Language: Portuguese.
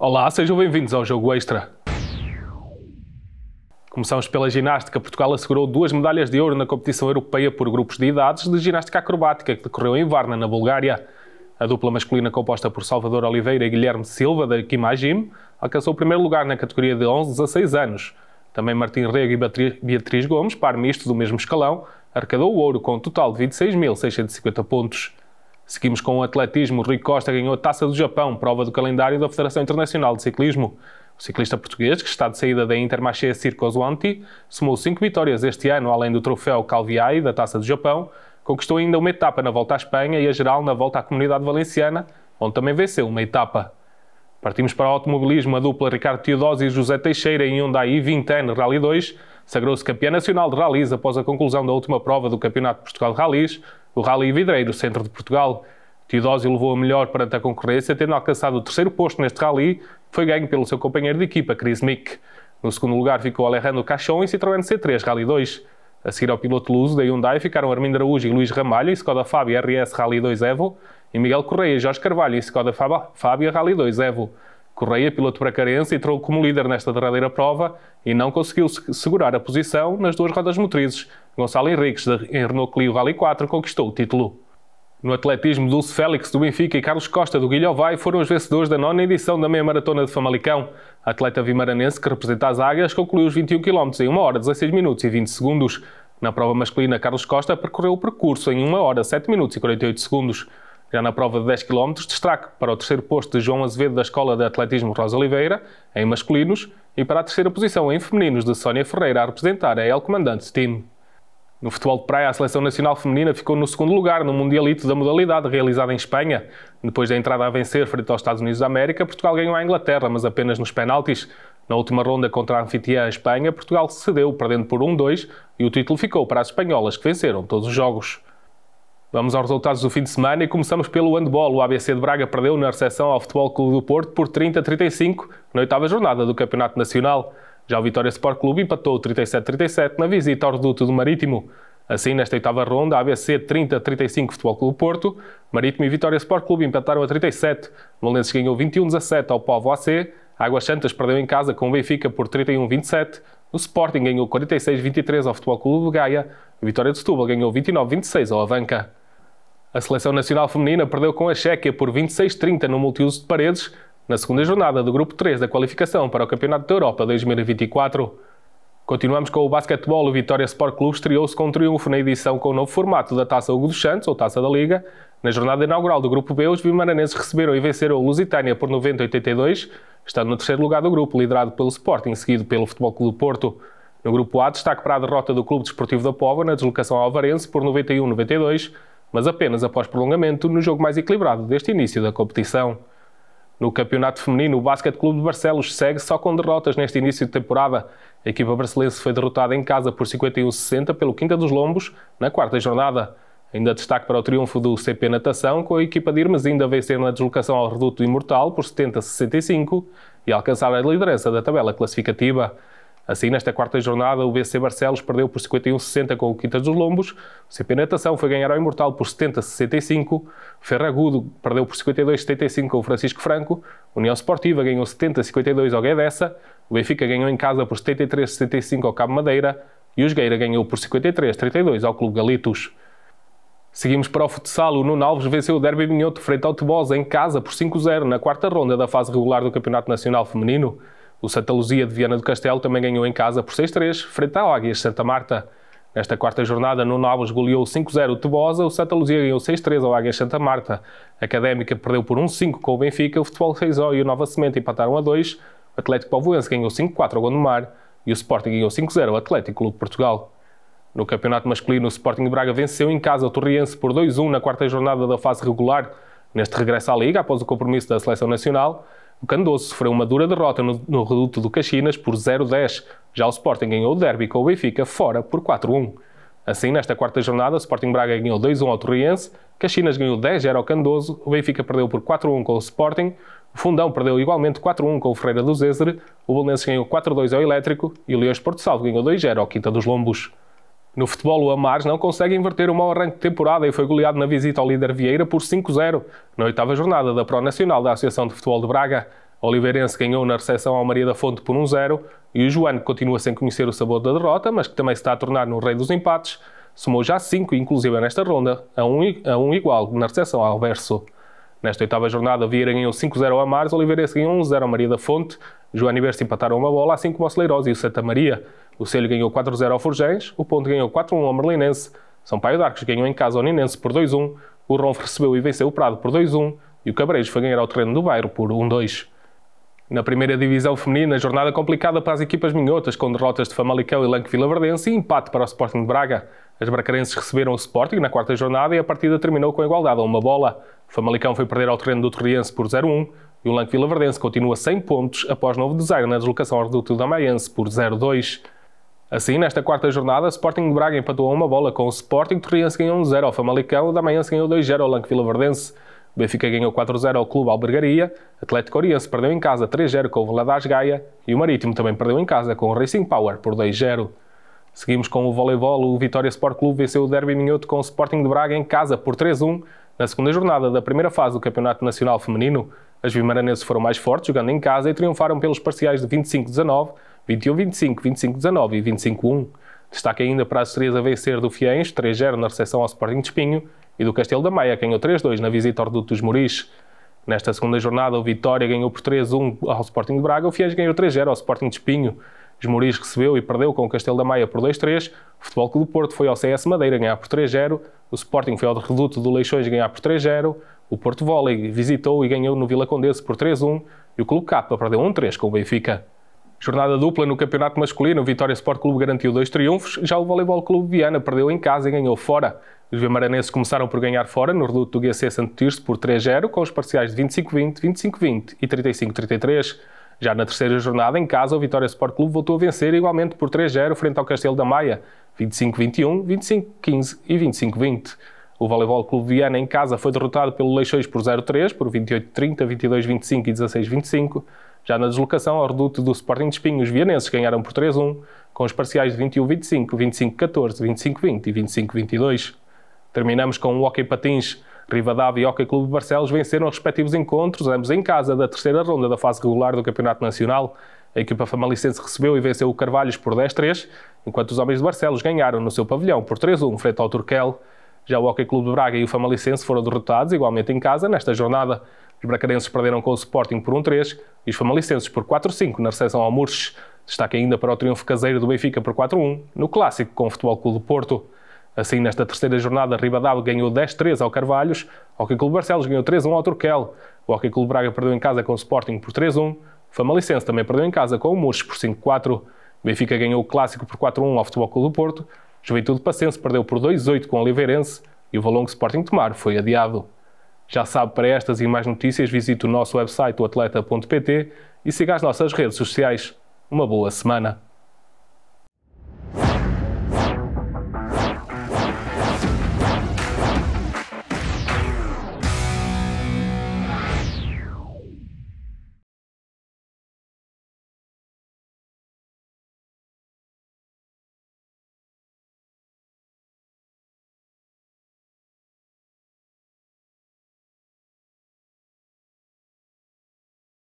Olá, sejam bem-vindos ao Jogo Extra. Começamos pela ginástica. Portugal assegurou duas medalhas de ouro na competição europeia por grupos de idades de ginástica acrobática que decorreu em Varna, na Bulgária. A dupla masculina composta por Salvador Oliveira e Guilherme Silva, da Kimajim alcançou o primeiro lugar na categoria de 11 a 16 anos. Também Martim Rego e Beatriz Gomes, par misto do mesmo escalão, arrecadou o ouro com um total de 26.650 pontos. Seguimos com o atletismo. Rui Costa ganhou a Taça do Japão, prova do calendário da Federação Internacional de Ciclismo. O ciclista português, que está de saída da Intermarché Circo Zwanti, somou cinco vitórias este ano, além do troféu Calviai da Taça do Japão, conquistou ainda uma etapa na Volta à Espanha e a geral na Volta à Comunidade Valenciana, onde também venceu uma etapa. Partimos para o automobilismo. A dupla Ricardo Teodósio e José Teixeira em Hyundai i20N Rally 2 Sagrou-se campeã nacional de ralis após a conclusão da última prova do Campeonato de Portugal de Ralis, o Rally Vidreiro, centro de Portugal. Teodósio levou a melhor perante a concorrência, tendo alcançado o terceiro posto neste rally, que foi ganho pelo seu companheiro de equipa, Chris Mick. No segundo lugar ficou Alejandro Caixão em Citroën C3 Rally 2. A seguir ao piloto luso da Hyundai ficaram Armindo Araújo e Luís Ramalho em Skoda Fabia RS Rally 2 Evo e Miguel Correia e Jorge Carvalho em Skoda Fabia Rally 2 Evo. Correia piloto para carência e entrou como líder nesta derradeira prova e não conseguiu segurar a posição nas duas rodas motrizes. Gonçalo Henriques, em Renault Clio Rally 4, conquistou o título. No atletismo, Dulce Félix do Benfica e Carlos Costa do Guilhovai foram os vencedores da nona edição da meia maratona de Famalicão. A atleta vimaranense que representa as Águias concluiu os 21 km em 1 hora 16 minutos e 20 segundos. Na prova masculina, Carlos Costa percorreu o percurso em 1 hora 7 minutos e 48 segundos. Já na prova de 10 km, destaque para o terceiro posto de João Azevedo da Escola de Atletismo Rosa Oliveira, em masculinos, e para a terceira posição em femininos de Sónia Ferreira a representar a El Comandante Team. No futebol de praia, a seleção nacional feminina ficou no segundo lugar no Mundialito da modalidade realizado em Espanha. Depois da entrada a vencer frente aos Estados Unidos da América, Portugal ganhou a Inglaterra, mas apenas nos penaltis. Na última ronda contra a anfitriã Espanha, Portugal cedeu, perdendo por 1-2, e o título ficou para as espanholas que venceram todos os jogos. Vamos aos resultados do fim de semana e começamos pelo handball. O ABC de Braga perdeu na recepção ao Futebol Clube do Porto por 30-35 na oitava jornada do Campeonato Nacional. Já o Vitória Sport Clube empatou 37-37 na visita ao Reduto do Marítimo. Assim, nesta oitava ronda, ABC 30-35 Futebol Clube do Porto, Marítimo e Vitória Sport Clube empataram a 37. Molenses ganhou 21-17 ao Povo AC, Águas Santas perdeu em casa com o Benfica por 31-27, o Sporting ganhou 46-23 ao Futebol Clube de Gaia, Vitória de Setúbal ganhou 29-26 ao Avanca. A seleção nacional feminina perdeu com a Chequia por 26-30 no multiuso de paredes, na segunda jornada do grupo 3 da qualificação para o Campeonato da Europa 2024. Continuamos com o basquetebol. O Vitória Sport Clube estreou-se com triunfo na edição com o novo formato da Taça Hugo dos Santos, ou Taça da Liga. Na jornada inaugural do Grupo B, os vimaranenses receberam e venceram o Lusitânia por 90-82, estando no terceiro lugar do grupo, liderado pelo Sporting, seguido pelo Futebol Clube do Porto. No Grupo A, destaque para a derrota do Clube Desportivo da Póvoa na deslocação ao Alvarense por 91-92, mas apenas após prolongamento no jogo mais equilibrado deste início da competição. No campeonato feminino, o Basket Clube de Barcelos segue só com derrotas neste início de temporada. A equipa barcelense foi derrotada em casa por 51-60 pelo Quinta dos Lombos na quarta jornada. Ainda destaque para o triunfo do CP Natação, com a equipa de Irmezinda a vencer na deslocação ao Reduto Imortal por 70-65 e alcançar a liderança da tabela classificativa. Assim, nesta quarta jornada, o VC Barcelos perdeu por 51-60 com o Quintas dos Lombos, o CP Natação foi ganhar ao Imortal por 70-65, Ferragudo perdeu por 52-75 com o Francisco Franco, União Sportiva ganhou 70-52 ao Guedessa, o Benfica ganhou em casa por 73-75 ao Cabo Madeira e o Jogueira ganhou por 53-32 ao Clube Galitos. Seguimos para o futsal. O Nuno Alves venceu o Derby Minhoto frente ao Tebosa em casa por 5-0 na quarta ronda da fase regular do Campeonato Nacional Feminino. O Santa Luzia de Viana do Castelo também ganhou em casa por 6-3, frente ao Águias Santa Marta. Nesta quarta jornada, no Alves goleou 5-0 o Tebosa, o Santa Luzia ganhou 6-3 ao Águias Santa Marta. A Académica perdeu por 1-5 com o Benfica, o Futebol Reisó e o Nova Semente empataram a 2, o Atlético Povoense ganhou 5-4 ao Gondomar e o Sporting ganhou 5-0 ao Atlético Clube de Portugal. No campeonato masculino, o Sporting de Braga venceu em casa o Torriense por 2-1 na quarta jornada da fase regular. Neste regresso à Liga, após o compromisso da Seleção Nacional, o Candoso sofreu uma dura derrota no, no reduto do Caxinas por 0-10. Já o Sporting ganhou o derby com o Benfica fora por 4-1. Assim, nesta quarta jornada, o Sporting Braga ganhou 2-1 ao Torriense, Caxinas ganhou 10-0 ao Candoso, o Benfica perdeu por 4-1 com o Sporting, o Fundão perdeu igualmente 4-1 com o Ferreira do Zézere, o Bolonenses ganhou 4-2 ao Elétrico e o Leões Porto Salvo ganhou 2-0 ao Quinta dos Lombos. No futebol, o Amares não consegue inverter o mau arranque de temporada e foi goleado na visita ao líder Vieira por 5-0 na oitava jornada da Pro Nacional da Associação de Futebol de Braga. O Oliveirense ganhou na recepção ao Maria da Fonte por 1-0 e o Joano, que continua sem conhecer o sabor da derrota, mas que também se está a tornar no rei dos empates, somou já 5, inclusive nesta ronda, a 1 um, a um igual na recepção ao Verso. Nesta oitava jornada, Vieira ganhou 5-0 ao Amares, Oliveirense ganhou 1-0 ao Maria da Fonte, João e Berço empataram uma bola, assim como o Celeiros e o Santa Maria. O Celho ganhou 4-0 ao Forjães, o Ponte ganhou 4-1 ao Merlinense, São Paio d'Arcos Arcos ganhou em casa ao Ninense por 2-1, o Ronf recebeu e venceu o Prado por 2-1 e o Cabreiros foi ganhar ao terreno do Bairro por 1-2. Na primeira divisão feminina, jornada complicada para as equipas minhotas, com derrotas de Famalicão e Lanque Vilaverdense e empate para o Sporting de Braga. As bracarenses receberam o Sporting na quarta jornada e a partida terminou com a igualdade a uma bola. O Famalicão foi perder ao terreno do Torriense por 0-1 e o Lanque Vilaverdense continua sem pontos após novo desaire na deslocação ao reduto da Maiense por 0-2. Assim, nesta quarta jornada, Sporting de Braga empatou uma bola com o Sporting, Torriense ganhou 1-0 ao Famalicão, da manhã ganhou 2-0 ao Lanque Vilaverdense. O Benfica ganhou 4-0 ao Clube Albergaria, Atlético Oriense perdeu em casa 3-0 com o Valadares Gaia e o Marítimo também perdeu em casa com o Racing Power por 2-0. Seguimos com o voleibol, o Vitória Sport Clube venceu o Derby Minhoto com o Sporting de Braga em casa por 3-1. Na segunda jornada da primeira fase do Campeonato Nacional Feminino, as Vimaraneses foram mais fortes jogando em casa e triunfaram pelos parciais de 25-19, 21-25, 25-19 e 25-1. Destaque ainda para as séries a vencer do Fiens, 3-0 na recepção ao Sporting de Espinho e do Castelo da Maia, que ganhou 3-2 na visita ao Reduto dos Moris. Nesta segunda jornada, o Vitória ganhou por 3-1 ao Sporting de Braga, o Fiens ganhou 3-0 ao Sporting de Espinho. Os Moris recebeu e perdeu com o Castelo da Maia por 2-3, o Futebol Clube do Porto foi ao CS Madeira ganhar por 3-0, o Sporting foi ao Reduto do Leixões ganhar por 3-0, o Porto Volley visitou e ganhou no Vila Condense por 3-1 e o Clube Capa perdeu 1-3 com o Benfica. Jornada dupla no campeonato masculino, o Vitória Sport Clube garantiu dois triunfos, já o Voleibol Clube Viana perdeu em casa e ganhou fora. Os viamaranenses começaram por ganhar fora no reduto do GC Santo Tirso por 3-0, com os parciais de 25-20, 25-20 e 35-33. Já na terceira jornada, em casa, o Vitória Sport Clube voltou a vencer igualmente por 3-0 frente ao Castelo da Maia, 25-21, 25-15 e 25-20. O Voleibol Clube Viana em casa foi derrotado pelo Leixões por 0-3, por 28-30, 22-25 e 16-25. Já na deslocação ao reduto do Sporting de Espinho, os vienenses ganharam por 3-1, com os parciais de 21-25, 25-14, 25-20 e 25-22. Terminamos com o Hockey Patins. Rivadavia e Hockey Clube de Barcelos venceram os respectivos encontros, ambos em casa, da terceira ronda da fase regular do Campeonato Nacional. A equipa famalicense recebeu e venceu o Carvalhos por 10-3, enquanto os homens de Barcelos ganharam no seu pavilhão por 3-1 frente ao Turquel. Já o Hockey Clube de Braga e o Famalicense foram derrotados igualmente em casa nesta jornada. Os bracarenses perderam com o Sporting por 1-3 e os famalicenses por 4-5 na recepção ao Murches. Destaque ainda para o triunfo caseiro do Benfica por 4-1 no clássico com o Futebol Clube do Porto. Assim, nesta terceira jornada, Ribadavia ganhou 10-3 ao Carvalhos, o Hockey Clube Barcelos ganhou 3-1 ao Turquel, o Hockey Clube Braga perdeu em casa com o Sporting por 3-1, Famalicense também perdeu em casa com o Murches por 5-4, Benfica ganhou o Clássico por 4-1 ao Futebol Clube do Porto, Juventude Passense perdeu por 2-8 com o Oliveirense e o Valongo Sporting Tomar foi adiado. Já sabe, para estas e mais notícias, visite o nosso website, oatleta.pt, e siga as nossas redes sociais. Uma boa semana!